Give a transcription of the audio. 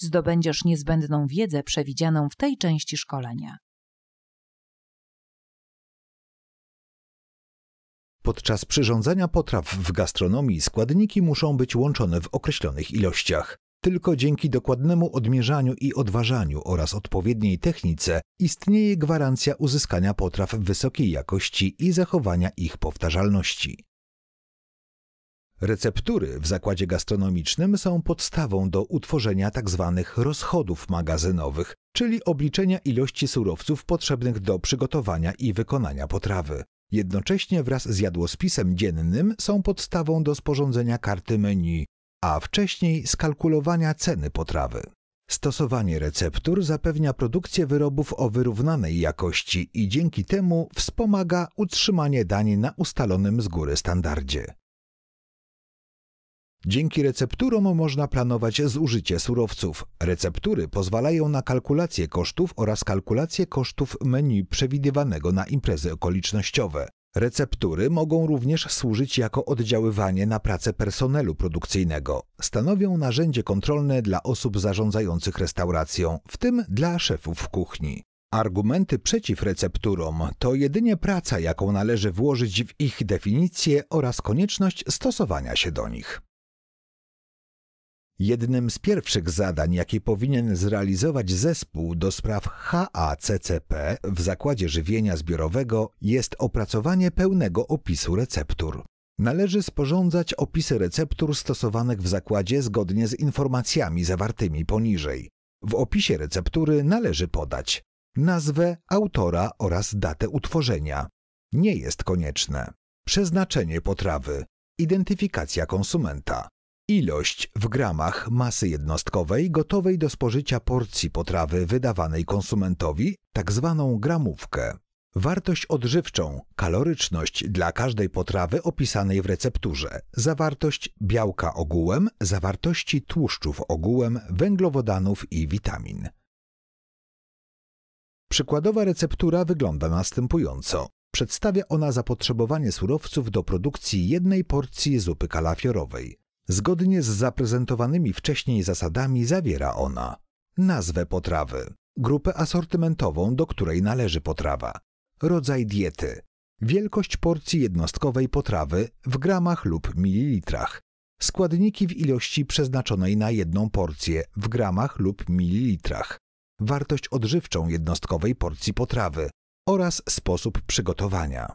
zdobędziesz niezbędną wiedzę przewidzianą w tej części szkolenia. Podczas przyrządzania potraw w gastronomii składniki muszą być łączone w określonych ilościach. Tylko dzięki dokładnemu odmierzaniu i odważaniu oraz odpowiedniej technice istnieje gwarancja uzyskania potraw wysokiej jakości i zachowania ich powtarzalności. Receptury w zakładzie gastronomicznym są podstawą do utworzenia tzw. Tak rozchodów magazynowych, czyli obliczenia ilości surowców potrzebnych do przygotowania i wykonania potrawy. Jednocześnie wraz z jadłospisem dziennym są podstawą do sporządzenia karty menu, a wcześniej skalkulowania ceny potrawy. Stosowanie receptur zapewnia produkcję wyrobów o wyrównanej jakości i dzięki temu wspomaga utrzymanie dań na ustalonym z góry standardzie. Dzięki recepturom można planować zużycie surowców. Receptury pozwalają na kalkulację kosztów oraz kalkulację kosztów menu przewidywanego na imprezy okolicznościowe. Receptury mogą również służyć jako oddziaływanie na pracę personelu produkcyjnego. Stanowią narzędzie kontrolne dla osób zarządzających restauracją, w tym dla szefów kuchni. Argumenty przeciw recepturom to jedynie praca, jaką należy włożyć w ich definicję oraz konieczność stosowania się do nich. Jednym z pierwszych zadań, jakie powinien zrealizować zespół do spraw HACCP w zakładzie żywienia zbiorowego, jest opracowanie pełnego opisu receptur. Należy sporządzać opisy receptur stosowanych w zakładzie zgodnie z informacjami zawartymi poniżej. W opisie receptury należy podać nazwę autora oraz datę utworzenia. Nie jest konieczne przeznaczenie potrawy, identyfikacja konsumenta Ilość w gramach masy jednostkowej gotowej do spożycia porcji potrawy wydawanej konsumentowi, tak zwaną gramówkę. Wartość odżywczą, kaloryczność dla każdej potrawy opisanej w recepturze, zawartość białka ogółem, zawartości tłuszczów ogółem, węglowodanów i witamin. Przykładowa receptura wygląda następująco. Przedstawia ona zapotrzebowanie surowców do produkcji jednej porcji zupy kalafiorowej. Zgodnie z zaprezentowanymi wcześniej zasadami zawiera ona nazwę potrawy, grupę asortymentową, do której należy potrawa, rodzaj diety, wielkość porcji jednostkowej potrawy w gramach lub mililitrach, składniki w ilości przeznaczonej na jedną porcję w gramach lub mililitrach, wartość odżywczą jednostkowej porcji potrawy oraz sposób przygotowania.